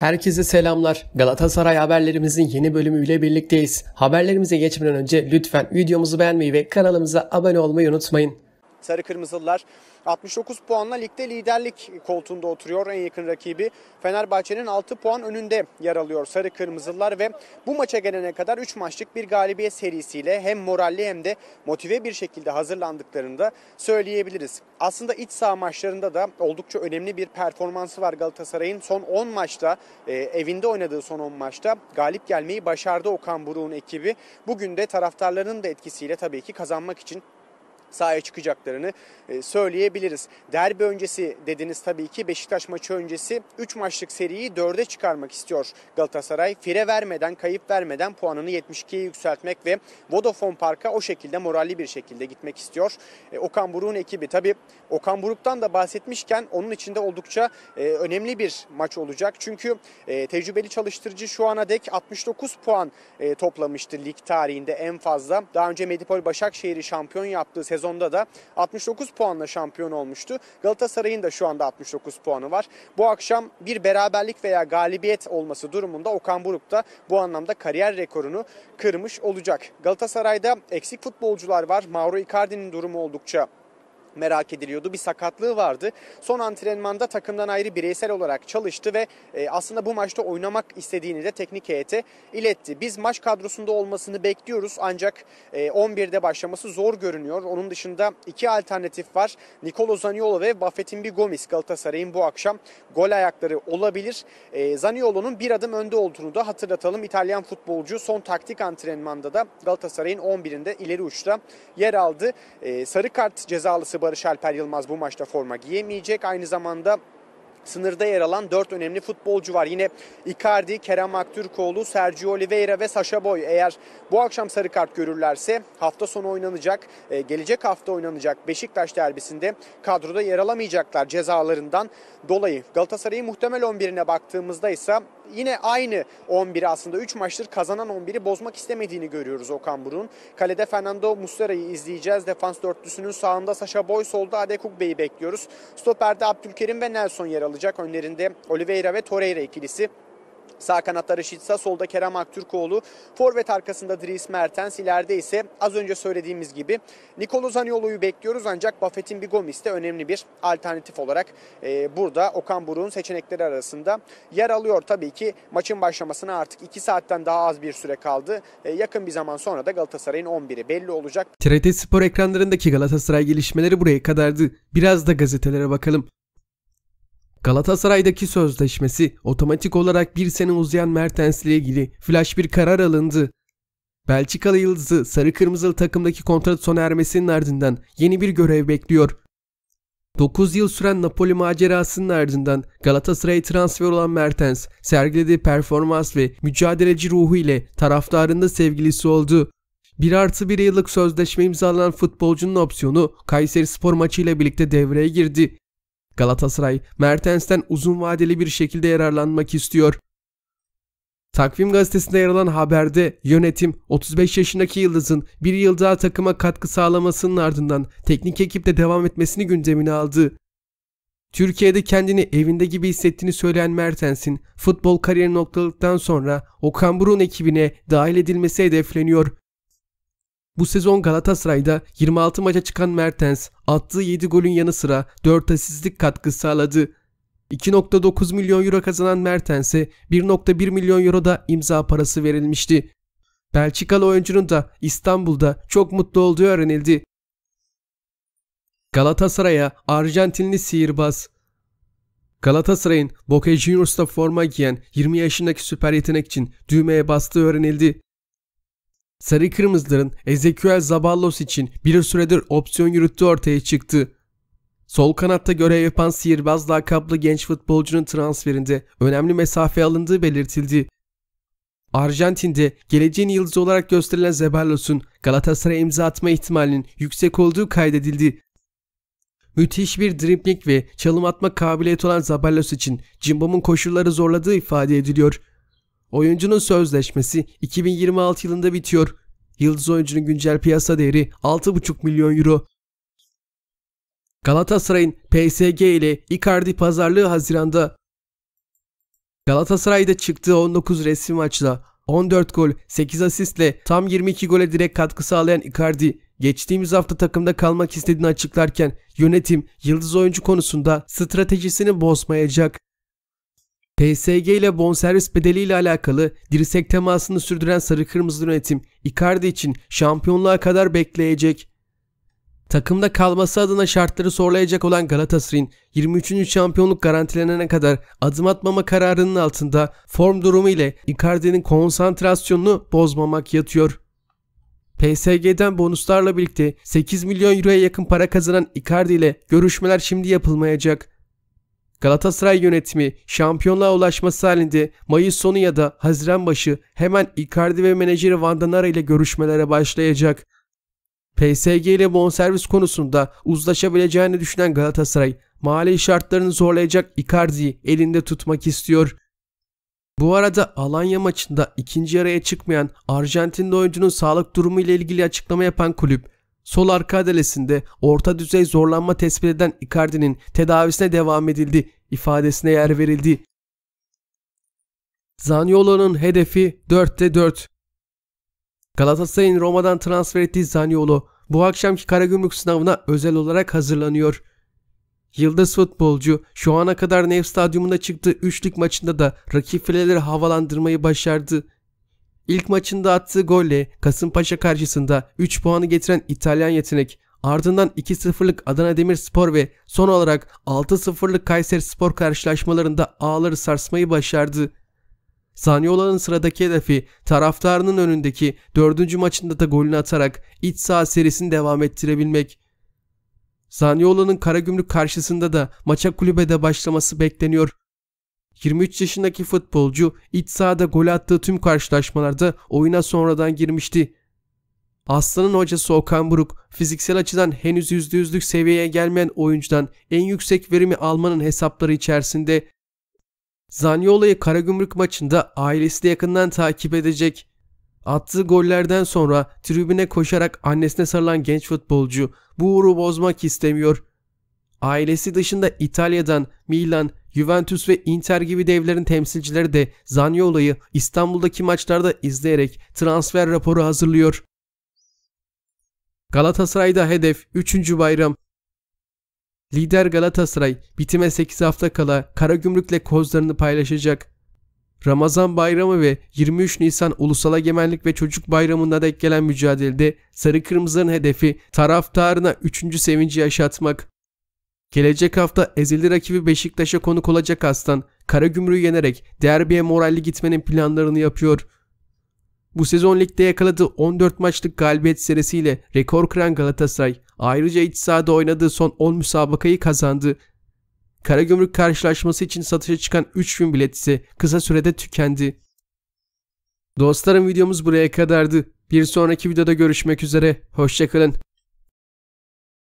Herkese selamlar. Galatasaray haberlerimizin yeni bölümüyle birlikteyiz. Haberlerimize geçmeden önce lütfen videomuzu beğenmeyi ve kanalımıza abone olmayı unutmayın. Sarı Kırmızılılar 69 puanla ligde liderlik koltuğunda oturuyor. En yakın rakibi Fenerbahçe'nin 6 puan önünde yer alıyor Sarı Kırmızılar ve bu maça gelene kadar 3 maçlık bir galibiyet serisiyle hem moralli hem de motive bir şekilde hazırlandıklarını da söyleyebiliriz. Aslında iç saha maçlarında da oldukça önemli bir performansı var Galatasaray'ın. Son 10 maçta e, evinde oynadığı son 10 maçta galip gelmeyi başardı Okan Buruk'un ekibi. Bugün de taraftarlarının da etkisiyle tabii ki kazanmak için sahaya çıkacaklarını e, söyleyebiliriz. Derbi öncesi dediniz tabii ki Beşiktaş maçı öncesi 3 maçlık seriyi 4'e çıkarmak istiyor Galatasaray. Fire vermeden, kayıp vermeden puanını 72'ye yükseltmek ve Vodafone Park'a o şekilde moralli bir şekilde gitmek istiyor. E, Okan Buruk'un ekibi tabii Okan Buruk'tan da bahsetmişken onun içinde oldukça e, önemli bir maç olacak. Çünkü tecrübeli çalıştırıcı şu ana dek 69 puan toplamıştı lig tarihinde en fazla. Daha önce Medipol Başakşehir'i şampiyon yaptığı sezon sezonda da 69 puanla şampiyon olmuştu. Galatasaray'ın da şu anda 69 puanı var. Bu akşam bir beraberlik veya galibiyet olması durumunda Okan Buruk da bu anlamda kariyer rekorunu kırmış olacak. Galatasaray'da eksik futbolcular var. Mauro Icardi'nin durumu oldukça merak ediliyordu. Bir sakatlığı vardı. Son antrenmanda takımdan ayrı bireysel olarak çalıştı ve e, aslında bu maçta oynamak istediğini de teknik heyete iletti. Biz maç kadrosunda olmasını bekliyoruz ancak 11'de e, başlaması zor görünüyor. Onun dışında iki alternatif var. Nikolo Zaniolo ve bir Gomis Galatasaray'ın bu akşam gol ayakları olabilir. E, Zaniolo'nun bir adım önde olduğunu da hatırlatalım. İtalyan futbolcu son taktik antrenmanda da Galatasaray'ın 11'inde ileri uçta yer aldı. Sarı kart cezalısı Barış Alper Yılmaz bu maçta forma giyemeyecek. Aynı zamanda sınırda yer alan dört önemli futbolcu var. Yine Icardi, Kerem Aktürkoğlu, Sergio Oliveira ve Sasha Boy. Eğer bu akşam sarı kart görürlerse hafta sonu oynanacak, e, gelecek hafta oynanacak Beşiktaş derbisinde kadroda yer alamayacaklar cezalarından dolayı. Galatasaray'ın muhtemel 11'ine baktığımızda ise yine aynı 11 aslında 3 maçtır kazanan 11'i bozmak istemediğini görüyoruz Okan Buruk'un. Kalede Fernando Muslera'yı izleyeceğiz. Defans dörtlüsünün sağında Saşa Boy, solda Adekuk Bey'i bekliyoruz. Stoperde Abdülkerim ve Nelson yer alacak. Önlerinde Oliveira ve Torreira ikilisi. Sağ kanatta Reşit solda Kerem Aktürkoğlu. Forvet arkasında Dries Mertens. ileride ise az önce söylediğimiz gibi Nikolo Zaniolo'yu bekliyoruz ancak Buffett'in bir Gomis de önemli bir alternatif olarak e, burada Okan Buruk'un seçenekleri arasında yer alıyor. Tabii ki maçın başlamasına artık 2 saatten daha az bir süre kaldı. E, yakın bir zaman sonra da Galatasaray'ın 11'i belli olacak. TRT Spor ekranlarındaki Galatasaray gelişmeleri buraya kadardı. Biraz da gazetelere bakalım. Galatasaray'daki sözleşmesi otomatik olarak bir sene uzayan Mertens ile ilgili flash bir karar alındı. Belçikalı yıldızı sarı kırmızılı takımdaki kontrat sona ermesinin ardından yeni bir görev bekliyor. 9 yıl süren Napoli macerasının ardından Galatasaray'a transfer olan Mertens sergilediği performans ve mücadeleci ruhu ile taraftarında sevgilisi oldu. 1 artı 1 yıllık sözleşme imzalanan futbolcunun opsiyonu Kayseri Spor maçı ile birlikte devreye girdi. Galatasaray Mertens'ten uzun vadeli bir şekilde yararlanmak istiyor. Takvim gazetesinde yer alan haberde yönetim 35 yaşındaki Yıldız'ın bir yıl daha takıma katkı sağlamasının ardından teknik ekipte devam etmesini gündemine aldı. Türkiye'de kendini evinde gibi hissettiğini söyleyen Mertens'in futbol kariyeri noktalıktan sonra Okan Burun ekibine dahil edilmesi hedefleniyor. Bu sezon Galatasaray'da 26 maça çıkan Mertens attığı 7 golün yanı sıra 4 asistlik katkı sağladı. 2.9 milyon euro kazanan Mertens'e 1.1 milyon euro da imza parası verilmişti. Belçikalı oyuncunun da İstanbul'da çok mutlu olduğu öğrenildi. Galatasaray'a Arjantinli sihirbaz Galatasaray'ın Boca Juniors'ta forma giyen 20 yaşındaki süper yetenek için düğmeye bastığı öğrenildi. Sarı Kırmızıların Ezekiel Zaballos için bir süredir opsiyon yürüttüğü ortaya çıktı. Sol kanatta görev yapan sihirbaz lakaplı genç futbolcunun transferinde önemli mesafe alındığı belirtildi. Arjantin'de geleceğin yıldızı olarak gösterilen Zebalos'un Galatasaray'a imza atma ihtimalinin yüksek olduğu kaydedildi. Müthiş bir driplik ve çalım atma kabiliyeti olan Zaballos için Cimbom'un koşulları zorladığı ifade ediliyor. Oyuncunun sözleşmesi 2026 yılında bitiyor. Yıldız oyuncunun güncel piyasa değeri 6,5 milyon euro. Galatasaray'ın PSG ile Icardi pazarlığı Haziran'da. Galatasaray'da çıktığı 19 resmi maçla 14 gol, 8 asistle tam 22 gole direkt katkı sağlayan Icardi geçtiğimiz hafta takımda kalmak istediğini açıklarken yönetim yıldız oyuncu konusunda stratejisini bozmayacak. PSG ile bonservis bedeliyle alakalı dirsek temasını sürdüren sarı kırmızı yönetim Icardi için şampiyonluğa kadar bekleyecek. Takımda kalması adına şartları zorlayacak olan Galatasaray'ın 23. şampiyonluk garantilenene kadar adım atmama kararının altında form durumu ile Icardi'nin konsantrasyonunu bozmamak yatıyor. PSG'den bonuslarla birlikte 8 milyon euroya yakın para kazanan Icardi ile görüşmeler şimdi yapılmayacak. Galatasaray yönetimi şampiyonluğa ulaşması halinde Mayıs sonu ya da Haziran başı hemen Icardi ve menajeri Vandanara ile görüşmelere başlayacak. PSG ile bonservis konusunda uzlaşabileceğini düşünen Galatasaray, mali şartlarını zorlayacak Icardi'yi elinde tutmak istiyor. Bu arada Alanya maçında ikinci yaraya çıkmayan Arjantinli oyuncunun sağlık durumu ile ilgili açıklama yapan kulüp, sol arka adalesinde orta düzey zorlanma tespit eden Icardi'nin tedavisine devam edildi ifadesine yer verildi. Zaniolo'nun hedefi 4'te 4. Galatasaray'ın Roma'dan transfer ettiği Zaniolo bu akşamki Karagümrük sınavına özel olarak hazırlanıyor. Yıldız futbolcu şu ana kadar Nev Stadyumunda çıktığı üçlük maçında da rakip fileleri havalandırmayı başardı. İlk maçında attığı golle Kasımpaşa karşısında 3 puanı getiren İtalyan yetenek Ardından 2-0'lık Adana Demirspor ve son olarak 6-0'lık Kayseri Spor karşılaşmalarında ağları sarsmayı başardı. Zaniola'nın sıradaki hedefi taraftarının önündeki 4. maçında da golünü atarak iç saha serisini devam ettirebilmek. Zaniola'nın Karagümrük karşısında da maça kulübede başlaması bekleniyor. 23 yaşındaki futbolcu iç sahada gol attığı tüm karşılaşmalarda oyuna sonradan girmişti. Aslan'ın hocası Okan Buruk, fiziksel açıdan henüz %100'lük seviyeye gelmeyen oyuncudan en yüksek verimi almanın hesapları içerisinde Zanyola'yı Karagümrük maçında ailesi de yakından takip edecek. Attığı gollerden sonra tribüne koşarak annesine sarılan genç futbolcu bu uğru bozmak istemiyor. Ailesi dışında İtalya'dan, Milan, Juventus ve Inter gibi devlerin temsilcileri de Zaniolo'yu İstanbul'daki maçlarda izleyerek transfer raporu hazırlıyor. Galatasaray'da hedef 3. bayram. Lider Galatasaray bitime 8 hafta kala Karagümrük'le kozlarını paylaşacak. Ramazan bayramı ve 23 Nisan Ulusal Egemenlik ve Çocuk bayramında denk gelen mücadelede Sarı Kırmızı'nın hedefi taraftarına 3. sevinci yaşatmak. Gelecek hafta ezildi rakibi Beşiktaş'a konuk olacak Aslan, Karagümrük'ü yenerek derbiye moralli gitmenin planlarını yapıyor. Bu sezon ligde yakaladığı 14 maçlık galibiyet serisiyle rekor kıran Galatasaray ayrıca iç sahada oynadığı son 10 müsabakayı kazandı. Karagümrük karşılaşması için satışa çıkan 3000 bilet ise kısa sürede tükendi. Dostlarım videomuz buraya kadardı. Bir sonraki videoda görüşmek üzere. Hoşçakalın.